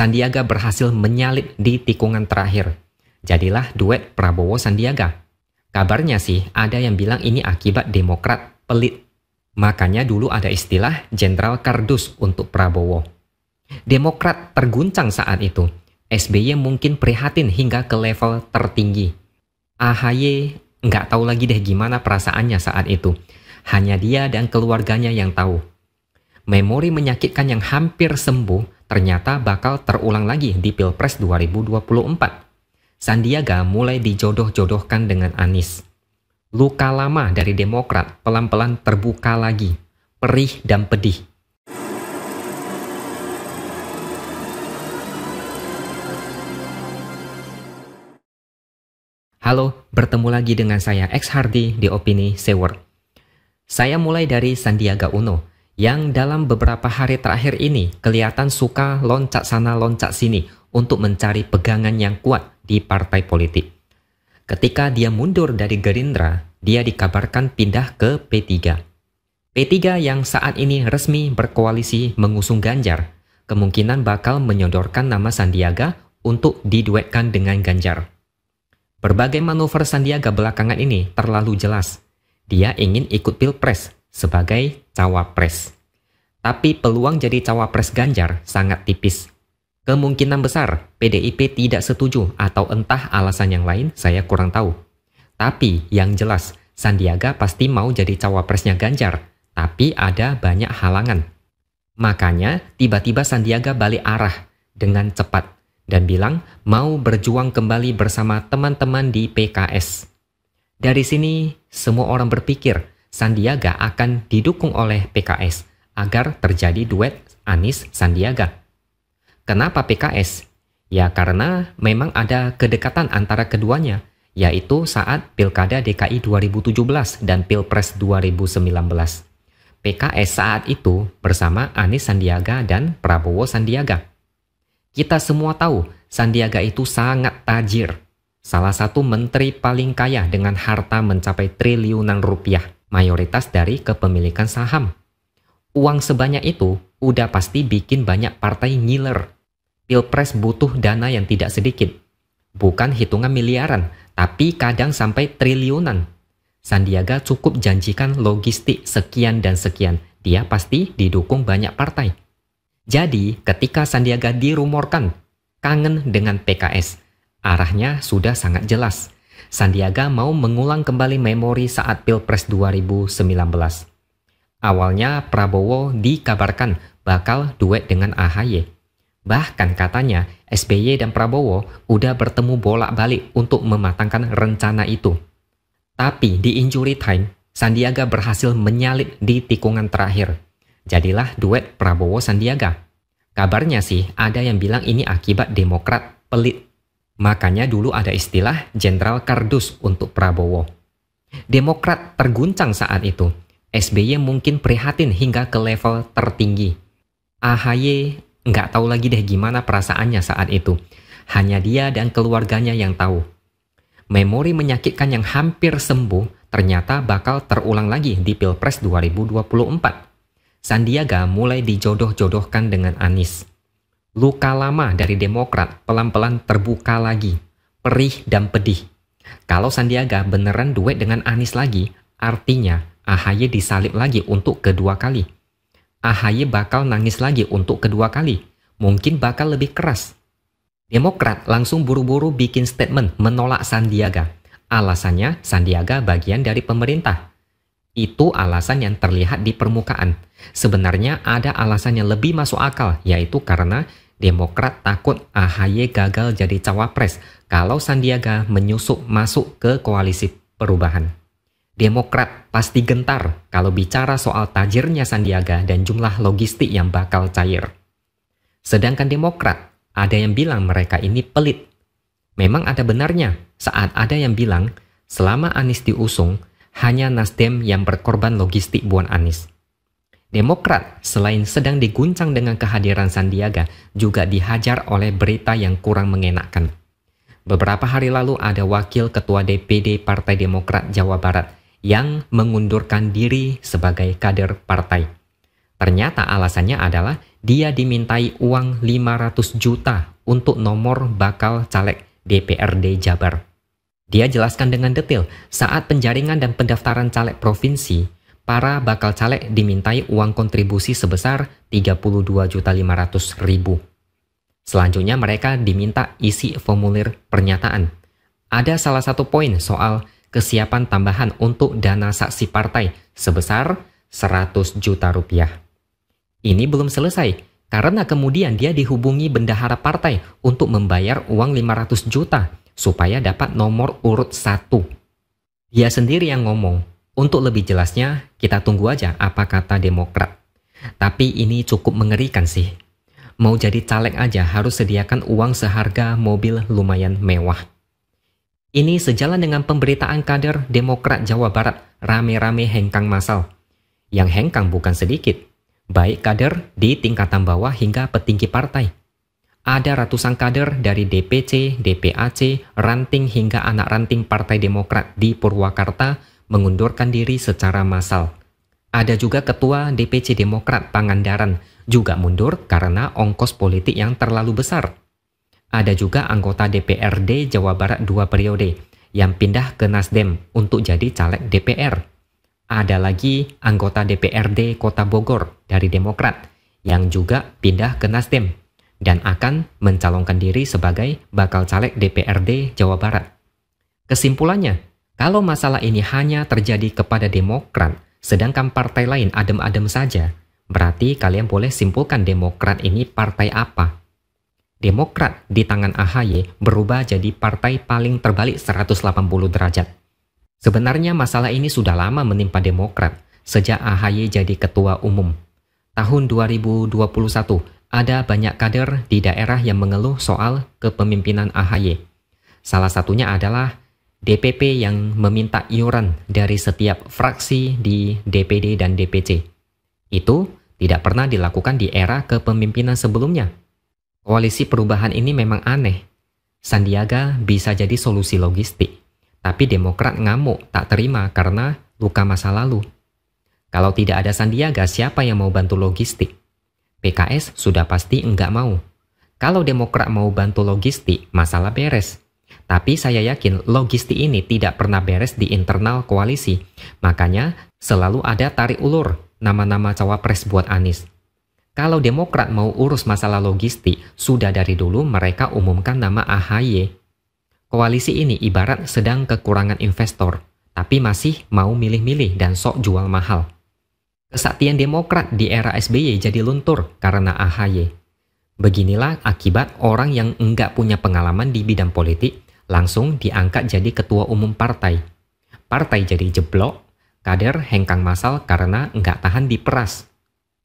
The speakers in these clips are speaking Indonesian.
Sandiaga berhasil menyalip di tikungan terakhir. Jadilah duet Prabowo-Sandiaga. Kabarnya sih ada yang bilang ini akibat Demokrat pelit. Makanya dulu ada istilah Jenderal Kardus untuk Prabowo. Demokrat terguncang saat itu. SBY mungkin prihatin hingga ke level tertinggi. AHY nggak tahu lagi deh gimana perasaannya saat itu. Hanya dia dan keluarganya yang tahu. Memori menyakitkan yang hampir sembuh ternyata bakal terulang lagi di Pilpres 2024. Sandiaga mulai dijodoh-jodohkan dengan Anies. Luka lama dari Demokrat pelan-pelan terbuka lagi, perih dan pedih. Halo, bertemu lagi dengan saya X Hardy di Opini Sewer. Saya mulai dari Sandiaga Uno, yang dalam beberapa hari terakhir ini kelihatan suka loncat sana loncat sini untuk mencari pegangan yang kuat di partai politik. Ketika dia mundur dari Gerindra, dia dikabarkan pindah ke P3. P3 yang saat ini resmi berkoalisi mengusung Ganjar, kemungkinan bakal menyodorkan nama Sandiaga untuk diduetkan dengan Ganjar. Berbagai manuver Sandiaga belakangan ini terlalu jelas. Dia ingin ikut pilpres sebagai cawapres. Tapi peluang jadi cawapres Ganjar sangat tipis. Kemungkinan besar PDIP tidak setuju atau entah alasan yang lain saya kurang tahu. Tapi yang jelas Sandiaga pasti mau jadi cawapresnya Ganjar, tapi ada banyak halangan. Makanya tiba-tiba Sandiaga balik arah dengan cepat dan bilang mau berjuang kembali bersama teman-teman di PKS. Dari sini semua orang berpikir Sandiaga akan didukung oleh PKS agar terjadi duet Anis sandiaga Kenapa PKS? Ya karena memang ada kedekatan antara keduanya, yaitu saat Pilkada DKI 2017 dan Pilpres 2019. PKS saat itu bersama Anis Sandiaga dan Prabowo Sandiaga. Kita semua tahu Sandiaga itu sangat tajir, salah satu menteri paling kaya dengan harta mencapai triliunan rupiah, mayoritas dari kepemilikan saham. Uang sebanyak itu udah pasti bikin banyak partai ngiler. Pilpres butuh dana yang tidak sedikit. Bukan hitungan miliaran, tapi kadang sampai triliunan. Sandiaga cukup janjikan logistik sekian dan sekian. Dia pasti didukung banyak partai. Jadi, ketika Sandiaga dirumorkan kangen dengan PKS, arahnya sudah sangat jelas. Sandiaga mau mengulang kembali memori saat Pilpres 2019 Awalnya Prabowo dikabarkan bakal duet dengan AHY. Bahkan katanya SBY dan Prabowo udah bertemu bolak-balik untuk mematangkan rencana itu. Tapi di injury time, Sandiaga berhasil menyalip di tikungan terakhir. Jadilah duet Prabowo-Sandiaga. Kabarnya sih ada yang bilang ini akibat Demokrat pelit. Makanya dulu ada istilah Jenderal Kardus untuk Prabowo. Demokrat terguncang saat itu SBY mungkin prihatin hingga ke level tertinggi. AHY nggak tahu lagi deh gimana perasaannya saat itu. Hanya dia dan keluarganya yang tahu. Memori menyakitkan yang hampir sembuh ternyata bakal terulang lagi di Pilpres 2024. Sandiaga mulai dijodoh-jodohkan dengan Anis. Luka lama dari Demokrat pelan-pelan terbuka lagi, perih dan pedih. Kalau Sandiaga beneran duet dengan Anis lagi, artinya Ahaye disalib lagi untuk kedua kali. Ahaye bakal nangis lagi untuk kedua kali. Mungkin bakal lebih keras. Demokrat langsung buru-buru bikin statement menolak Sandiaga. Alasannya Sandiaga bagian dari pemerintah. Itu alasan yang terlihat di permukaan. Sebenarnya ada alasan yang lebih masuk akal, yaitu karena Demokrat takut AHY gagal jadi cawapres kalau Sandiaga menyusup masuk ke koalisi perubahan. Demokrat pasti gentar kalau bicara soal tajirnya Sandiaga dan jumlah logistik yang bakal cair. Sedangkan Demokrat, ada yang bilang mereka ini pelit. Memang ada benarnya saat ada yang bilang selama Anies diusung, hanya Nasdem yang berkorban logistik buan Anies. Demokrat selain sedang diguncang dengan kehadiran Sandiaga, juga dihajar oleh berita yang kurang mengenakkan. Beberapa hari lalu ada wakil ketua DPD Partai Demokrat Jawa Barat yang mengundurkan diri sebagai kader partai. Ternyata alasannya adalah dia dimintai uang 500 juta untuk nomor bakal caleg DPRD Jabar. Dia jelaskan dengan detail, saat penjaringan dan pendaftaran caleg provinsi, para bakal caleg dimintai uang kontribusi sebesar 32.500.000. Selanjutnya mereka diminta isi formulir pernyataan. Ada salah satu poin soal kesiapan tambahan untuk dana saksi partai sebesar 100 juta rupiah. Ini belum selesai, karena kemudian dia dihubungi bendahara partai untuk membayar uang 500 juta supaya dapat nomor urut satu. Dia sendiri yang ngomong. Untuk lebih jelasnya, kita tunggu aja apa kata Demokrat. Tapi ini cukup mengerikan sih. Mau jadi caleg aja harus sediakan uang seharga mobil lumayan mewah. Ini sejalan dengan pemberitaan kader Demokrat Jawa Barat rame-rame hengkang masal. Yang hengkang bukan sedikit, baik kader di tingkatan bawah hingga petinggi partai. Ada ratusan kader dari DPC, DPAC, ranting hingga anak ranting Partai Demokrat di Purwakarta mengundurkan diri secara massal. Ada juga ketua DPC Demokrat Pangandaran juga mundur karena ongkos politik yang terlalu besar. Ada juga anggota DPRD Jawa Barat dua periode yang pindah ke Nasdem untuk jadi caleg DPR. Ada lagi anggota DPRD Kota Bogor dari Demokrat yang juga pindah ke Nasdem dan akan mencalonkan diri sebagai bakal caleg DPRD Jawa Barat. Kesimpulannya, kalau masalah ini hanya terjadi kepada Demokrat, sedangkan partai lain adem-adem saja, berarti kalian boleh simpulkan Demokrat ini partai apa Demokrat di tangan AHY berubah jadi partai paling terbalik 180 derajat. Sebenarnya masalah ini sudah lama menimpa Demokrat sejak AHY jadi ketua umum. Tahun 2021 ada banyak kader di daerah yang mengeluh soal kepemimpinan AHY. Salah satunya adalah DPP yang meminta iuran dari setiap fraksi di DPD dan DPC. Itu tidak pernah dilakukan di era kepemimpinan sebelumnya Koalisi perubahan ini memang aneh. Sandiaga bisa jadi solusi logistik, tapi Demokrat ngamuk tak terima karena luka masa lalu. Kalau tidak ada Sandiaga, siapa yang mau bantu logistik? PKS sudah pasti enggak mau. Kalau Demokrat mau bantu logistik, masalah beres. Tapi saya yakin logistik ini tidak pernah beres di internal koalisi. Makanya selalu ada tarik ulur nama-nama cawapres buat Anies. Kalau Demokrat mau urus masalah logistik, sudah dari dulu mereka umumkan nama AHY. Koalisi ini ibarat sedang kekurangan investor, tapi masih mau milih-milih dan sok jual mahal. Kesaktian Demokrat di era SBY jadi luntur karena AHY. Beginilah akibat orang yang enggak punya pengalaman di bidang politik langsung diangkat jadi ketua umum partai. Partai jadi jeblok, kader hengkang masal karena enggak tahan diperas.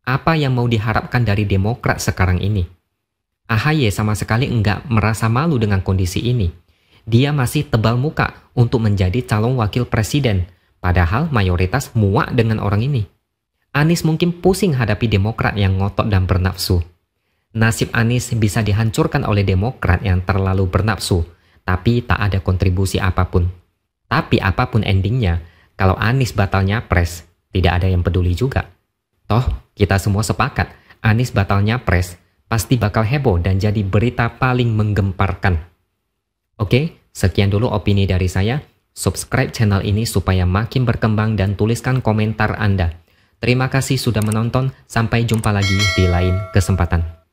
Apa yang mau diharapkan dari Demokrat sekarang ini? AHY sama sekali enggak merasa malu dengan kondisi ini. Dia masih tebal muka untuk menjadi calon wakil presiden, padahal mayoritas muak dengan orang ini. Anies mungkin pusing hadapi Demokrat yang ngotot dan bernafsu. Nasib Anies bisa dihancurkan oleh Demokrat yang terlalu bernafsu, tapi tak ada kontribusi apapun. Tapi apapun endingnya, kalau Anies batal nyapres, tidak ada yang peduli juga. Toh, kita semua sepakat, Anies batal nyapres, pasti bakal heboh dan jadi berita paling menggemparkan. Oke, sekian dulu opini dari saya. Subscribe channel ini supaya makin berkembang dan tuliskan komentar Anda. Terima kasih sudah menonton, sampai jumpa lagi di lain kesempatan.